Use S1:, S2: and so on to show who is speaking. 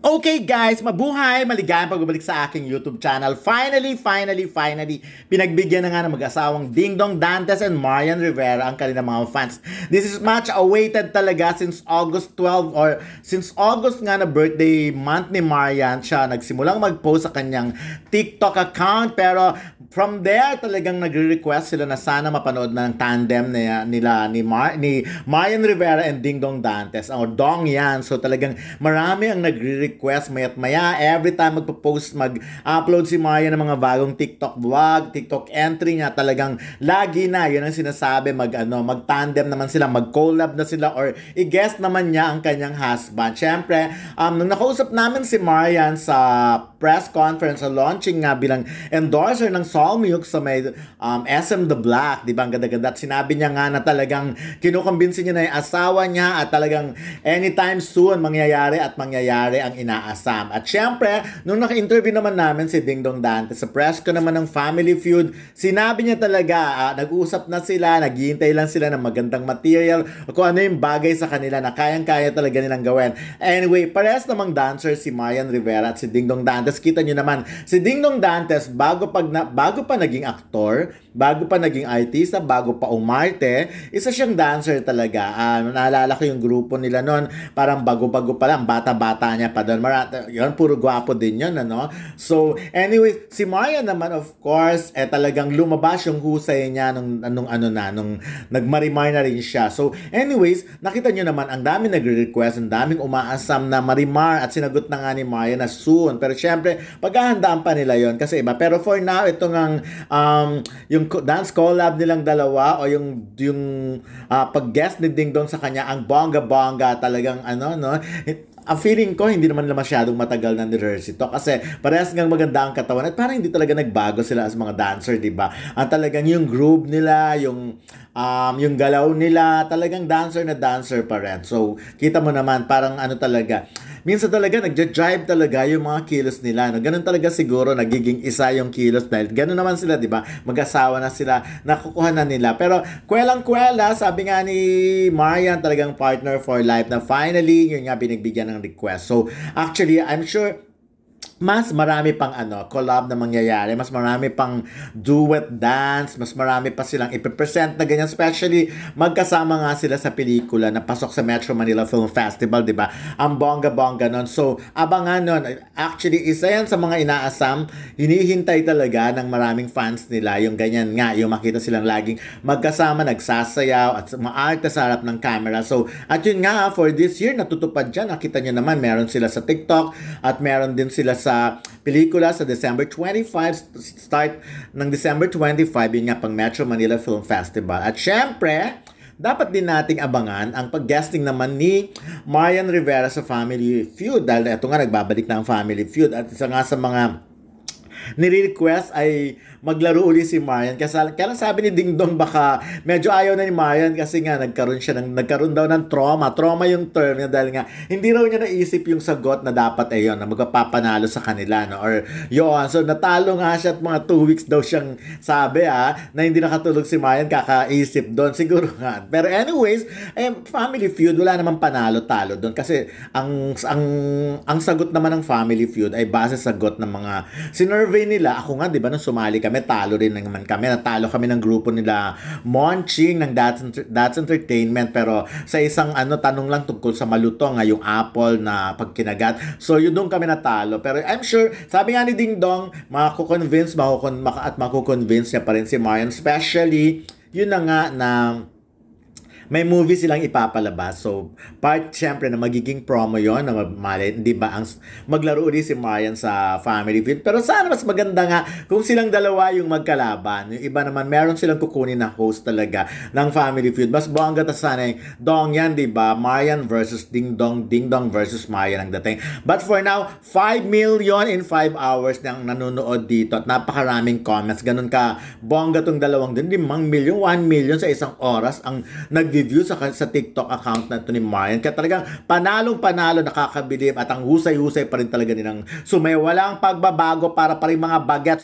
S1: Okay guys, mabuhay, maligayang pagbabalik sa aking YouTube channel. Finally, finally, finally, pinagbigyan na nga ng mag-asawang Ding Dong Dantes and Marian Rivera ang kanilang mga fans. This is much awaited talaga since August 12 or since August nga na birthday month ni Marian siya nagsimulang mag-post sa kanyang TikTok account pero from there talagang nagre-request sila na sana mapanood na ng tandem nila, nila ni, Mar ni Marian Rivera and Ding Dong Dantes or Dong Yan. So talagang marami ang nagre request mayat maya. Every time magpo-post, mag-upload si Maya ng mga bagong TikTok vlog, TikTok entry niya talagang lagi na. Yun ang sinasabi, mag, ano, mag-tandem naman sila, mag-collab na sila or i-guest naman niya ang kanyang husband. syempre um, nung nakausap namin si Marian sa press conference sa launching nga bilang endorser ng Solmyuk sa may um, SM The Black, di ba? Ang ganda-ganda. At sinabi niya nga na talagang kinukumbinsin niya na yung asawa niya at talagang anytime soon mangyayari at mangyayari ang inaasam. At syempre, nung naka-interview naman namin si Ding Dong Dante sa press ko naman ng Family Feud, sinabi niya talaga, uh, ah, nag-uusap na sila, naghihintay lang sila ng magandang material, kung ano yung bagay sa kanila na kayang-kaya talaga nilang gawin. Anyway, pares namang dancer si Marian Rivera at si Ding Dong Dantes. Kita niyo naman, si Ding Dong Dantes, bago, pag na, bago pa naging aktor, bago pa naging artista, bago pa umarte, isa siyang dancer talaga. Uh, naalala ko yung grupo nila noon, parang bago-bago pa lang, bata-bata niya pa doon. Marat, yun, puro gwapo din yun, ano? So, anyway, si Maya naman, of course, eh, talagang lumabas yung husay niya nung, nung ano na, nung nagmarimar na rin siya. So, anyways, nakita nyo naman, ang dami nagre-request, ang daming umaasam na marimar at sinagot na nga ni Maria na soon. Pero syempre, paghahandaan pa nila yon kasi iba. Pero for now, ito nga um, yung dance collab nilang dalawa o yung, yung uh, pag-guest ni Ding Dong sa kanya, ang bongga-bongga talagang ano, no? a feeling ko, hindi naman na masyadong matagal na ni-rehearse ito kasi parehas ngang maganda ang katawan at parang hindi talaga nagbago sila as mga dancer, di ba? Ang talagang yung groove nila, yung, um, yung galaw nila, talagang dancer na dancer pa rin. So, kita mo naman, parang ano talaga, minsan talaga nagja jibe talaga yung mga kilos nila. No? Ganun talaga siguro nagiging isa yung kilos dahil ganun naman sila, di ba? Mag-asawa na sila, nakukuha na nila. Pero kwelang-kwela, sabi nga ni Marian talagang partner for life na finally, yun nga binigbigyan ng request. So, actually, I'm sure mas marami pang ano, collab na mangyayari, mas marami pang duet dance, mas marami pa silang ipipresent na ganyan, especially magkasama nga sila sa pelikula na pasok sa Metro Manila Film Festival, di ba? Ang bongga-bongga nun. So, abangan nun. Actually, isa yan sa mga inaasam, hinihintay talaga ng maraming fans nila yung ganyan nga, yung makita silang laging magkasama, nagsasayaw, at maarte sa harap ng camera. So, at yun nga, for this year, natutupad dyan. Nakita nyo naman, meron sila sa TikTok at meron din sila sa sa pelikula sa December 25, start ng December 25, yun nga pang Metro Manila Film Festival. At syempre, dapat din nating abangan ang pag-guesting naman ni Marian Rivera sa Family Feud dahil ito nga nagbabalik na ang Family Feud at isa nga sa mga nire-request ay maglaro uli si Mayan. Kasi kaya sabi ni Ding Dong baka medyo ayaw na ni Mayan kasi nga nagkaroon siya ng nagkaroon daw ng trauma. Trauma yung term niya dahil nga hindi raw niya naisip yung sagot na dapat ay yon na magpapanalo sa kanila no or yon so natalo nga siya at mga 2 weeks daw siyang sabi ah na hindi nakatulog si Mayan kakaisip doon siguro nga. Pero anyways, eh, family feud wala naman panalo-talo doon kasi ang ang ang sagot naman ng family feud ay base sa sagot ng mga sinurvey survey nila, ako nga, di ba, nung sumali kami, talo rin naman kami. Natalo kami ng grupo nila Monching ng That's, That's Entertainment. Pero sa isang ano, tanong lang tungkol sa malutong, nga, yung apple na pagkinagat. So, yun doon kami natalo. Pero I'm sure, sabi nga ni Ding Dong, makakukonvince, makakon, at makukonvince niya pa rin si Marian. Especially, yun na nga na may movie silang ipapalabas. So, part syempre na magiging promo yon na mali, di ba, ang, maglaro ulit si Marian sa family Feud. Pero sana mas maganda nga kung silang dalawa yung magkalaban. Yung iba naman, meron silang kukunin na host talaga ng family Feud. Mas bongga ta sana yung Dong yan, di ba? Marian versus Ding Dong, Ding Dong versus Marian ang dating. But for now, 5 million in 5 hours nang nanonood dito at napakaraming comments. Ganun ka, bongga tong dalawang din. Limang million, 1 million sa isang oras ang nag nag-review sa, sa TikTok account na ito ni Marian. Kaya talagang panalong panalo, nakakabilib at ang husay-husay pa rin talaga nilang. So may walang pagbabago para pa rin mga bagets